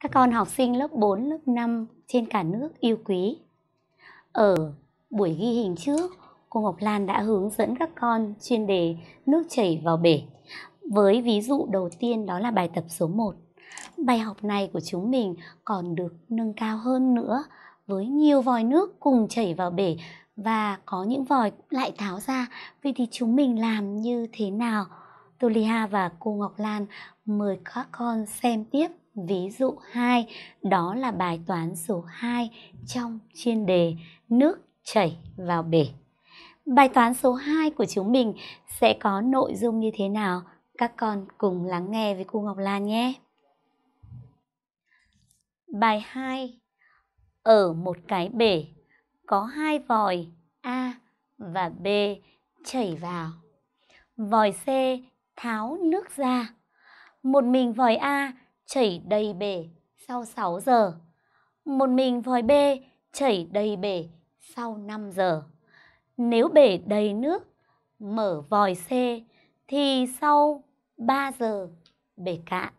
các con học sinh lớp 4, lớp 5 trên cả nước yêu quý. Ở buổi ghi hình trước, cô Ngọc Lan đã hướng dẫn các con chuyên đề nước chảy vào bể. Với ví dụ đầu tiên đó là bài tập số 1. Bài học này của chúng mình còn được nâng cao hơn nữa với nhiều vòi nước cùng chảy vào bể và có những vòi lại tháo ra. Vậy thì chúng mình làm như thế nào? Tuliha và cô Ngọc Lan mời các con xem tiếp. Ví dụ 2, đó là bài toán số 2 trong chuyên đề nước chảy vào bể. Bài toán số 2 của chúng mình sẽ có nội dung như thế nào? Các con cùng lắng nghe với cô Ngọc Lan nhé. Bài 2. Ở một cái bể có hai vòi A và B chảy vào. Vòi C tháo nước ra. Một mình vòi A chảy đầy bể sau 6 giờ. Một mình vòi b chảy đầy bể sau 5 giờ. Nếu bể đầy nước, mở vòi C thì sau 3 giờ bể cạn.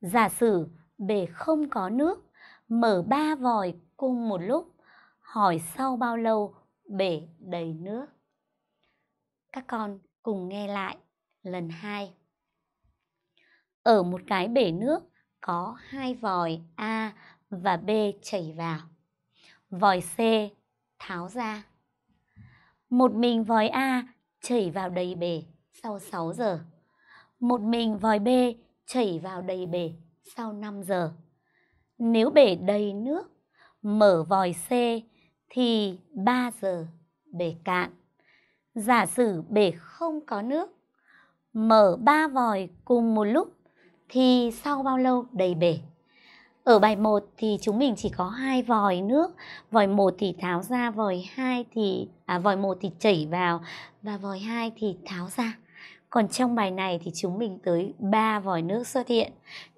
Giả sử bể không có nước, mở 3 vòi cùng một lúc, hỏi sau bao lâu bể đầy nước. Các con cùng nghe lại lần 2 ở một cái bể nước có hai vòi A và B chảy vào. Vòi C tháo ra. Một mình vòi A chảy vào đầy bể sau 6 giờ. Một mình vòi B chảy vào đầy bể sau 5 giờ. Nếu bể đầy nước, mở vòi C thì 3 giờ bể cạn. Giả sử bể không có nước, mở 3 vòi cùng một lúc thì sau bao lâu đầy bể. Ở bài 1 thì chúng mình chỉ có hai vòi nước, vòi 1 thì tháo ra, vòi 2 thì à vòi 1 thì chảy vào và vòi 2 thì tháo ra. Còn trong bài này thì chúng mình tới 3 vòi nước xuất hiện.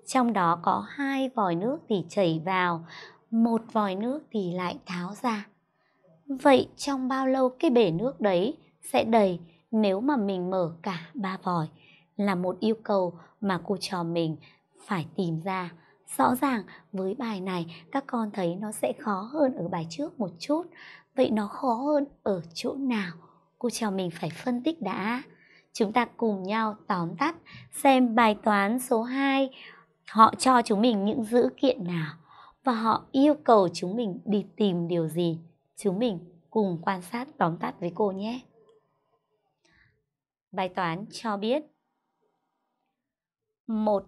Trong đó có hai vòi nước thì chảy vào, một vòi nước thì lại tháo ra. Vậy trong bao lâu cái bể nước đấy sẽ đầy nếu mà mình mở cả ba vòi? là một yêu cầu mà cô trò mình phải tìm ra. Rõ ràng với bài này các con thấy nó sẽ khó hơn ở bài trước một chút. Vậy nó khó hơn ở chỗ nào? Cô trò mình phải phân tích đã. Chúng ta cùng nhau tóm tắt xem bài toán số 2 họ cho chúng mình những dữ kiện nào và họ yêu cầu chúng mình đi tìm điều gì. Chúng mình cùng quan sát tóm tắt với cô nhé. Bài toán cho biết 1.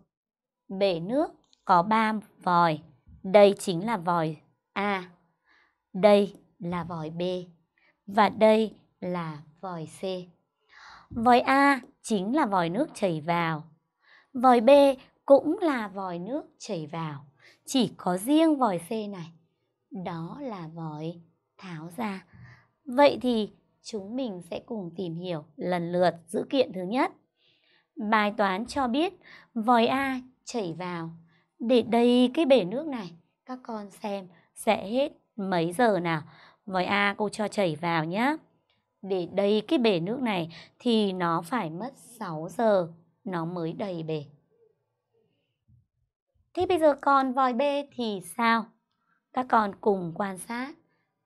Bể nước có 3 vòi. Đây chính là vòi A. Đây là vòi B. Và đây là vòi C. Vòi A chính là vòi nước chảy vào. Vòi B cũng là vòi nước chảy vào. Chỉ có riêng vòi C này. Đó là vòi tháo ra. Vậy thì chúng mình sẽ cùng tìm hiểu lần lượt dữ kiện thứ nhất. Bài toán cho biết vòi A chảy vào để đầy cái bể nước này. Các con xem sẽ hết mấy giờ nào. Vòi A cô cho chảy vào nhé. Để đầy cái bể nước này thì nó phải mất 6 giờ nó mới đầy bể. Thế bây giờ còn vòi B thì sao? Các con cùng quan sát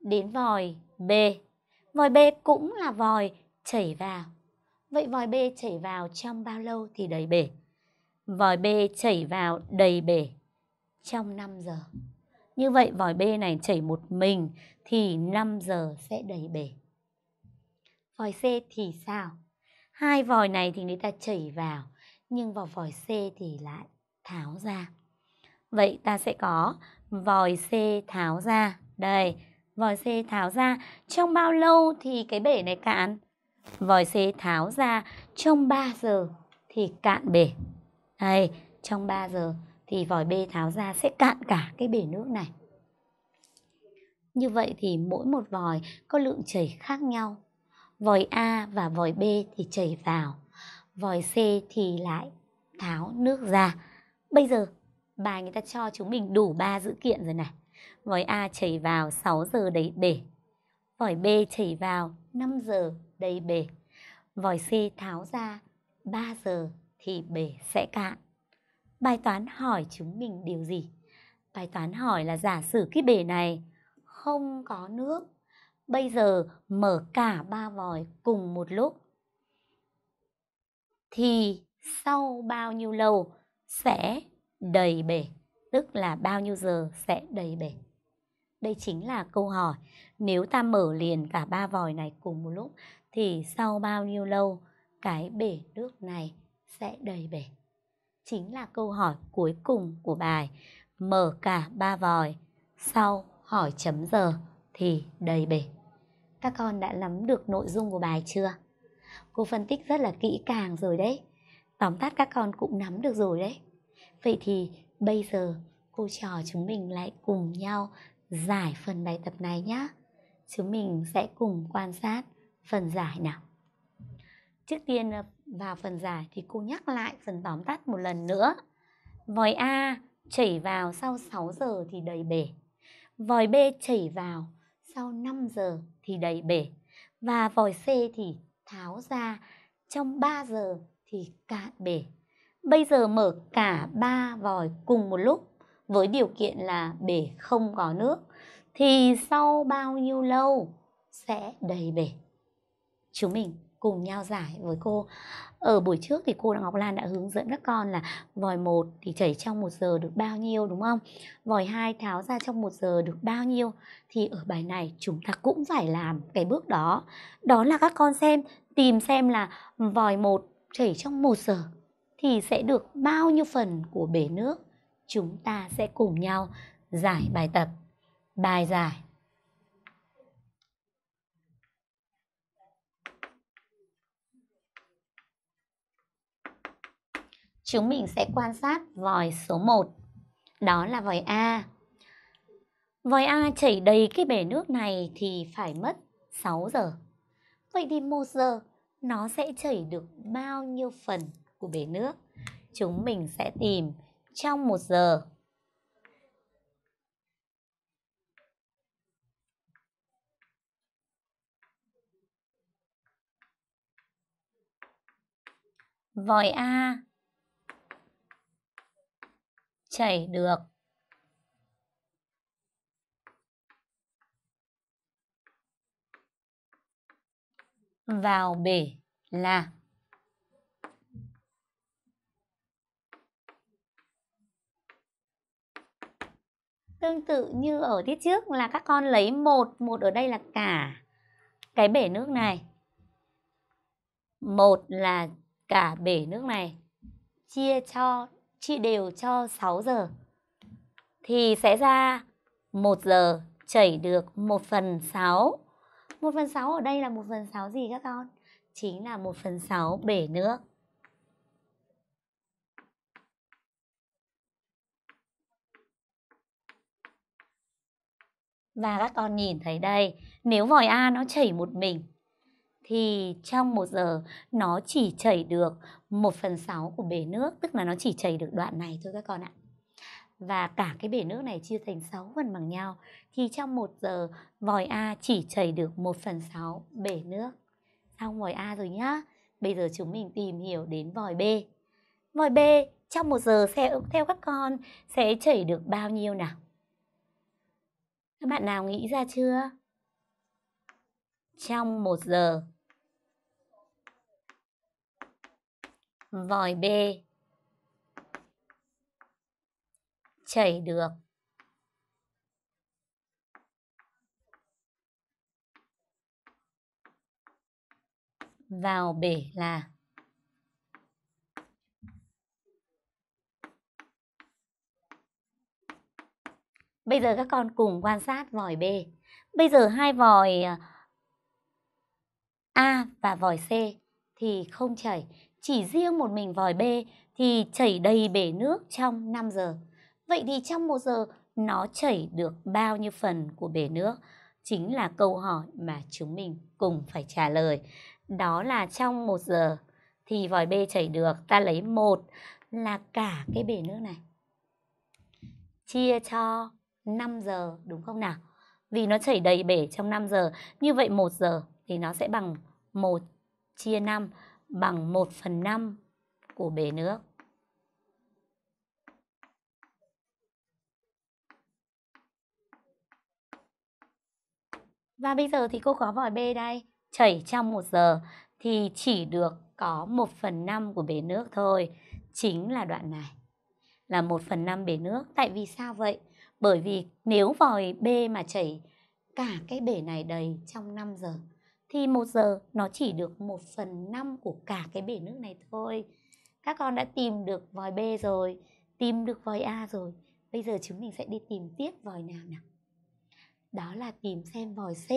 đến vòi B. Vòi B cũng là vòi chảy vào Vậy vòi bê chảy vào trong bao lâu thì đầy bể? Vòi bê chảy vào đầy bể trong 5 giờ. Như vậy vòi bê này chảy một mình thì 5 giờ sẽ đầy bể. Vòi C thì sao? Hai vòi này thì người ta chảy vào, nhưng vào vòi C thì lại tháo ra. Vậy ta sẽ có vòi C tháo ra. Đây, vòi C tháo ra. Trong bao lâu thì cái bể này cạn? vòi xế tháo ra trong 3 giờ thì cạn bể. Đây, trong 3 giờ thì vòi b tháo ra sẽ cạn cả cái bể nước này. Như vậy thì mỗi một vòi có lượng chảy khác nhau. Vòi A và vòi B thì chảy vào, vòi C thì lại tháo nước ra. Bây giờ bài người ta cho chúng mình đủ 3 dữ kiện rồi này. Vòi A chảy vào 6 giờ đấy bể. Vòi B chảy vào 5 giờ đầy bể. Vòi c tháo ra, 3 giờ thì bể sẽ cạn. Bài toán hỏi chúng mình điều gì? Bài toán hỏi là giả sử cái bể này không có nước, bây giờ mở cả ba vòi cùng một lúc. Thì sau bao nhiêu lâu sẽ đầy bể, tức là bao nhiêu giờ sẽ đầy bể. Đây chính là câu hỏi, nếu ta mở liền cả ba vòi này cùng một lúc thì sau bao nhiêu lâu cái bể nước này sẽ đầy bể. Chính là câu hỏi cuối cùng của bài mở cả ba vòi sau hỏi chấm giờ thì đầy bể. Các con đã nắm được nội dung của bài chưa? Cô phân tích rất là kỹ càng rồi đấy. Tóm tắt các con cũng nắm được rồi đấy. Vậy thì bây giờ cô trò chúng mình lại cùng nhau giải phần bài tập này nhé. Chúng mình sẽ cùng quan sát phần giải nào trước tiên ờ, vào phần giải thì cô nhắc lại phần tóm tắt một lần nữa vòi a chảy vào sau 6 giờ thì đầy bể vòi b chảy vào sau 5 giờ thì đầy bể và vòi c thì tháo ra trong 3 giờ thì cạn bể bây giờ mở cả ba vòi cùng một lúc với điều kiện là bể không có nước thì sau bao nhiêu lâu sẽ đầy bể chúng mình cùng nhau giải với cô ở buổi trước thì cô Ngọc Lan đã hướng dẫn các con là vòi một thì chảy trong một giờ được bao nhiêu đúng không vòi hai tháo ra trong một giờ được bao nhiêu thì ở bài này chúng ta cũng phải làm cái bước đó đó là các con xem tìm xem là vòi một chảy trong một giờ thì sẽ được bao nhiêu phần của bể nước chúng ta sẽ cùng nhau giải bài tập bài giải chúng mình sẽ quan sát vòi số 1. Đó là vòi A. Vòi A chảy đầy cái bể nước này thì phải mất 6 giờ. Vậy thì 1 giờ nó sẽ chảy được bao nhiêu phần của bể nước? Chúng mình sẽ tìm trong 1 giờ. Vòi A chảy được. Vào bể là Tương tự như ở tiết trước là các con lấy một, một ở đây là cả cái bể nước này. Một là cả bể nước này chia cho chị đều cho 6 giờ thì sẽ ra 1 giờ chảy được 1 phần 6. 1 phần 6 ở đây là 1 phần 6 gì các con? Chính là 1 phần 6 bể nước. Và các con nhìn thấy đây, nếu vòi A nó chảy một mình thì trong một giờ nó chỉ chảy được 1 phần 6 của bể nước, tức là nó chỉ chảy được đoạn này thôi các con ạ. Và cả cái bể nước này chia thành 6 phần bằng nhau thì trong một giờ vòi A chỉ chảy được 1 phần 6 bể nước. Xong vòi A rồi nhá. Bây giờ chúng mình tìm hiểu đến vòi B. Vòi B trong một giờ sẽ theo các con sẽ chảy được bao nhiêu nào? Các bạn nào nghĩ ra chưa? Trong một giờ Vòi B. Chảy được. Vào bể là. Bây giờ các con cùng quan sát vòi B. Bây giờ hai vòi A à, à, và vòi C thì không chảy chỉ riêng một mình vòi bê thì chảy đầy bể nước trong 5 giờ. Vậy thì trong một giờ nó chảy được bao nhiêu phần của bể nước? Chính là câu hỏi mà chúng mình cùng phải trả lời. Đó là trong một giờ thì vòi bê chảy được. Ta lấy một là cả cái bể nước này. Chia cho 5 giờ đúng không nào? Vì nó chảy đầy bể trong 5 giờ. Như vậy 1 giờ thì nó sẽ bằng 1 chia 5 bằng 1 phần 5 của bể nước. Và bây giờ thì cô có vòi b đây, chảy trong 1 giờ thì chỉ được có 1 phần 5 của bể nước thôi, chính là đoạn này. Là 1 phần 5 bể nước. Tại vì sao vậy? Bởi vì nếu vòi b mà chảy cả cái bể này đầy trong 5 giờ thì một giờ nó chỉ được một phần năm của cả cái bể nước này thôi. Các con đã tìm được vòi B rồi, tìm được vòi A rồi. Bây giờ chúng mình sẽ đi tìm tiếp vòi nào nào. Đó là tìm xem vòi C.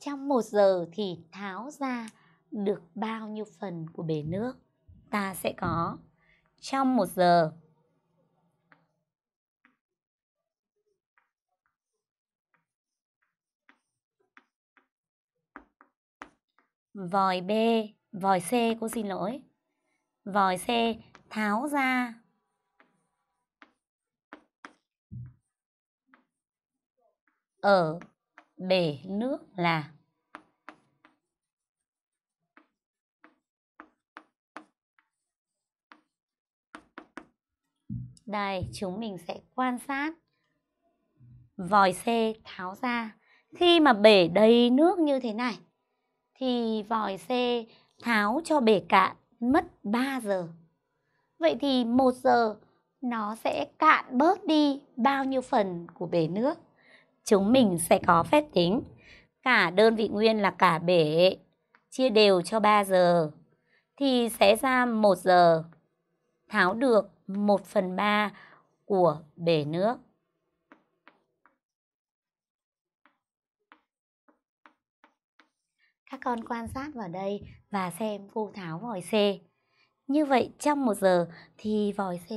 Trong một giờ thì tháo ra được bao nhiêu phần của bể nước? Ta sẽ có trong một giờ vòi B, vòi C cô xin lỗi. Vòi C tháo ra. Ở bể nước là Đây, chúng mình sẽ quan sát vòi C tháo ra. Khi mà bể đầy nước như thế này thì vòi xe tháo cho bể cạn mất 3 giờ. Vậy thì 1 giờ nó sẽ cạn bớt đi bao nhiêu phần của bể nước. Chúng mình sẽ có phép tính. Cả đơn vị nguyên là cả bể chia đều cho 3 giờ thì sẽ ra 1 giờ tháo được 1 phần 3 của bể nước. các con quan sát vào đây và xem cô tháo vòi C. Như vậy trong một giờ thì vòi C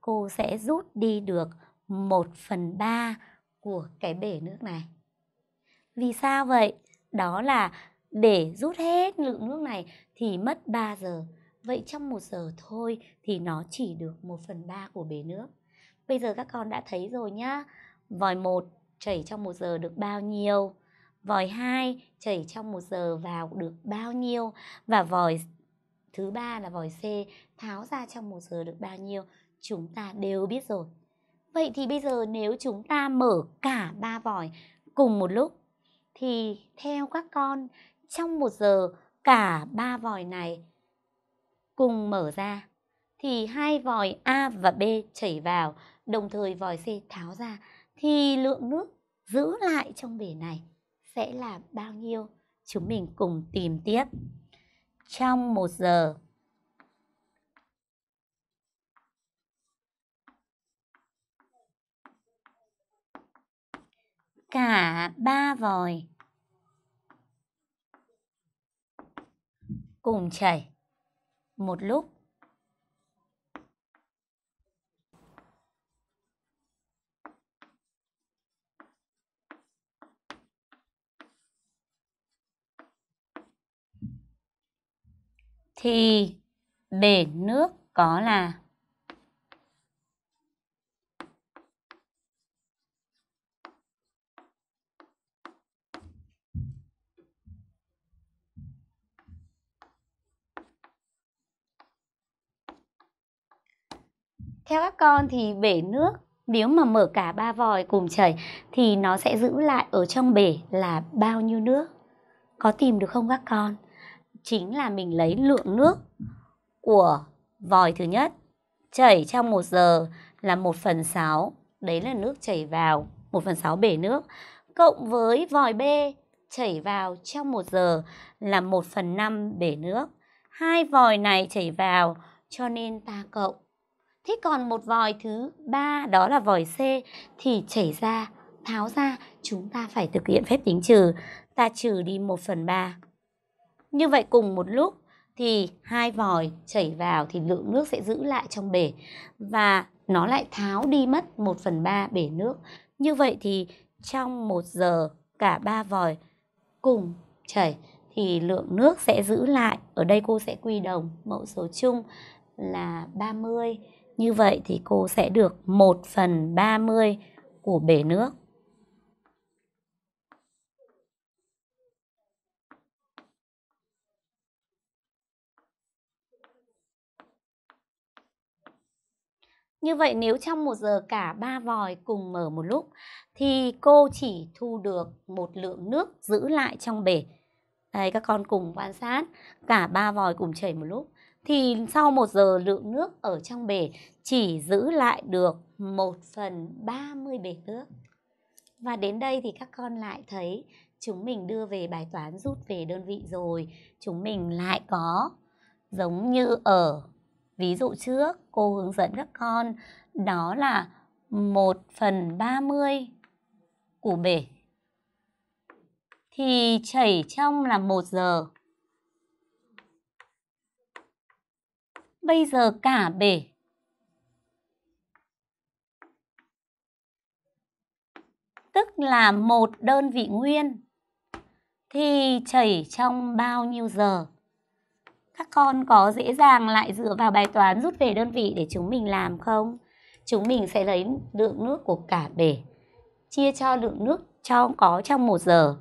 cô sẽ rút đi được 1 phần 3 của cái bể nước này. Vì sao vậy? Đó là để rút hết lượng nước này thì mất 3 giờ. Vậy trong một giờ thôi thì nó chỉ được 1 phần 3 của bể nước. Bây giờ các con đã thấy rồi nhá. Vòi 1 chảy trong một giờ được bao nhiêu? vòi 2 chảy trong một giờ vào được bao nhiêu và vòi thứ ba là vòi C tháo ra trong một giờ được bao nhiêu chúng ta đều biết rồi. Vậy thì bây giờ nếu chúng ta mở cả ba vòi cùng một lúc thì theo các con trong một giờ cả ba vòi này cùng mở ra thì hai vòi A và B chảy vào đồng thời vòi C tháo ra thì lượng nước giữ lại trong bể này sẽ là bao nhiêu? Chúng mình cùng tìm tiếp. Trong 1 giờ cả ba vòi cùng chảy một lúc thì bể nước có là Theo các con thì bể nước nếu mà mở cả ba vòi cùng chảy thì nó sẽ giữ lại ở trong bể là bao nhiêu nước? Có tìm được không các con? chính là mình lấy lượng nước của vòi thứ nhất chảy trong 1 giờ là 1 phần 6, đấy là nước chảy vào, 1 phần 6 bể nước, cộng với vòi B chảy vào trong 1 giờ là 1 phần 5 bể nước. Hai vòi này chảy vào cho nên ta cộng. Thế còn một vòi thứ ba đó là vòi C thì chảy ra, tháo ra, chúng ta phải thực hiện phép tính trừ. Ta trừ đi 1 phần 3. Như vậy cùng một lúc thì hai vòi chảy vào thì lượng nước sẽ giữ lại trong bể và nó lại tháo đi mất 1 phần 3 bể nước. Như vậy thì trong 1 giờ cả ba vòi cùng chảy thì lượng nước sẽ giữ lại. Ở đây cô sẽ quy đồng mẫu số chung là 30. Như vậy thì cô sẽ được 1 phần 30 của bể nước. Như vậy nếu trong một giờ cả ba vòi cùng mở một lúc thì cô chỉ thu được một lượng nước giữ lại trong bể. Đây các con cùng quan sát, cả ba vòi cùng chảy một lúc thì sau một giờ lượng nước ở trong bể chỉ giữ lại được 1 phần 30 bể nước. Và đến đây thì các con lại thấy chúng mình đưa về bài toán rút về đơn vị rồi, chúng mình lại có giống như ở Ví dụ trước cô hướng dẫn các con đó là 1 phần 30 của bể thì chảy trong là 1 giờ. Bây giờ cả bể tức là một đơn vị nguyên thì chảy trong bao nhiêu giờ? các con có dễ dàng lại dựa vào bài toán rút về đơn vị để chúng mình làm không? Chúng mình sẽ lấy lượng nước của cả bể chia cho lượng nước cho có trong 1 giờ.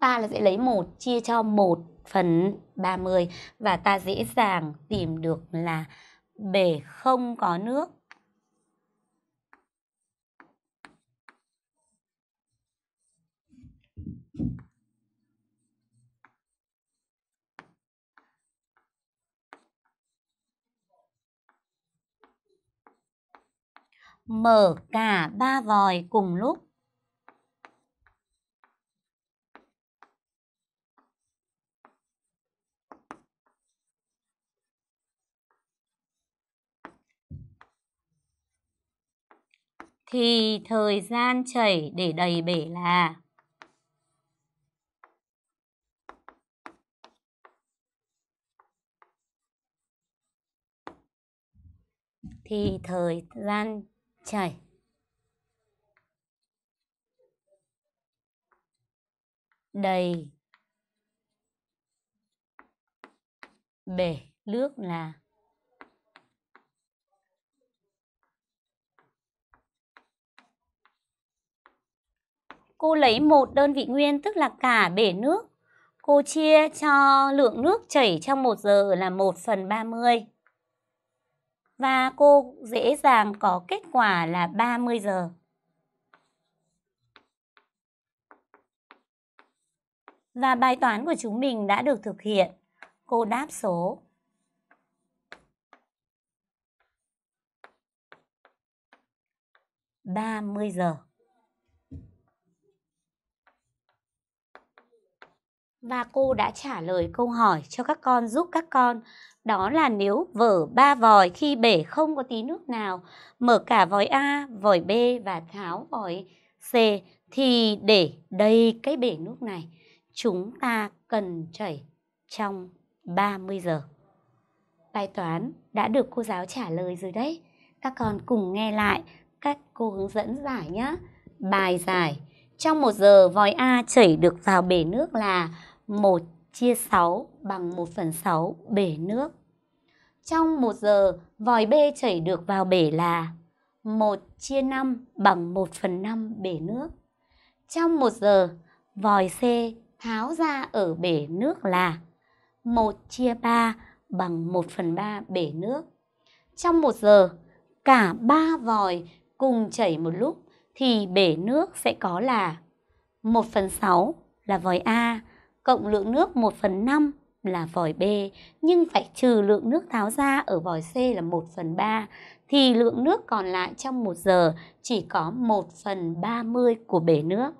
Ta là sẽ lấy 1 chia cho 1 phần 30 và ta dễ dàng tìm được là bể không có nước mở cả ba vòi cùng lúc. Thì thời gian chảy để đầy bể là thì thời gian chảy đầy bể nước là cô lấy một đơn vị nguyên tức là cả bể nước cô chia cho lượng nước chảy trong một giờ là một phần ba mươi và cô dễ dàng có kết quả là 30 giờ. Và bài toán của chúng mình đã được thực hiện. Cô đáp số ba mươi giờ. và cô đã trả lời câu hỏi cho các con giúp các con đó là nếu vở ba vòi khi bể không có tí nước nào mở cả vòi A, vòi B và tháo vòi C thì để đầy cái bể nước này chúng ta cần chảy trong 30 giờ. Bài toán đã được cô giáo trả lời rồi đấy. Các con cùng nghe lại các cô hướng dẫn giải nhé. Bài giải trong một giờ vòi A chảy được vào bể nước là 1 chia 6 bằng 1 phần 6 bể nước. Trong một giờ vòi B chảy được vào bể là 1 chia 5 bằng 1 phần 5 bể nước. Trong một giờ vòi C tháo ra ở bể nước là 1 chia 3 bằng 1 phần 3 bể nước. Trong một giờ, cả ba vòi cùng chảy một lúc thì bể nước sẽ có là 1 phần 6 là vòi A cộng lượng nước 1 phần 5 là vòi B nhưng phải trừ lượng nước tháo ra ở vòi C là 1 phần 3 thì lượng nước còn lại trong 1 giờ chỉ có 1 phần 30 của bể nước.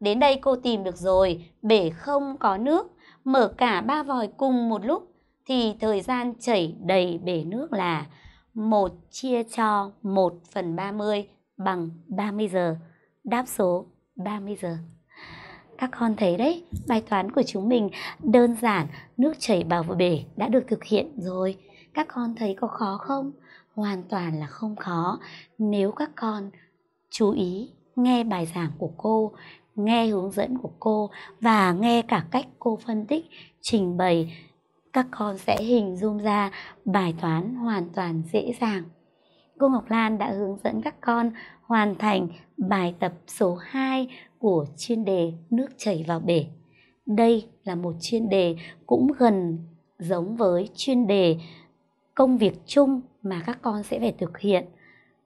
Đến đây cô tìm được rồi, bể không có nước, mở cả ba vòi cùng một lúc thì thời gian chảy đầy bể nước là 1 chia cho 1 phần 30 bằng 30 giờ. Đáp số 30 giờ. Các con thấy đấy, bài toán của chúng mình đơn giản, nước chảy vào bể đã được thực hiện rồi. Các con thấy có khó không? Hoàn toàn là không khó nếu các con chú ý nghe bài giảng của cô, nghe hướng dẫn của cô và nghe cả cách cô phân tích, trình bày các con sẽ hình dung ra bài toán hoàn toàn dễ dàng cô Ngọc Lan đã hướng dẫn các con hoàn thành bài tập số 2 của chuyên đề Nước chảy vào bể. Đây là một chuyên đề cũng gần giống với chuyên đề công việc chung mà các con sẽ phải thực hiện.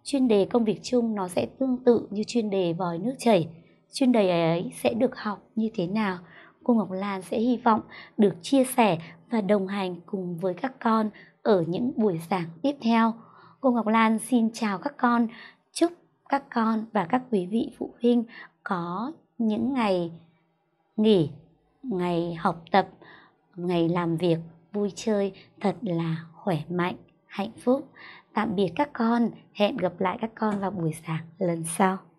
Chuyên đề công việc chung nó sẽ tương tự như chuyên đề vòi nước chảy. Chuyên đề ấy sẽ được học như thế nào? Cô Ngọc Lan sẽ hy vọng được chia sẻ và đồng hành cùng với các con ở những buổi giảng tiếp theo. Cô Ngọc Lan xin chào các con, chúc các con và các quý vị phụ huynh có những ngày nghỉ, ngày học tập, ngày làm việc, vui chơi thật là khỏe mạnh, hạnh phúc. Tạm biệt các con, hẹn gặp lại các con vào buổi sáng lần sau.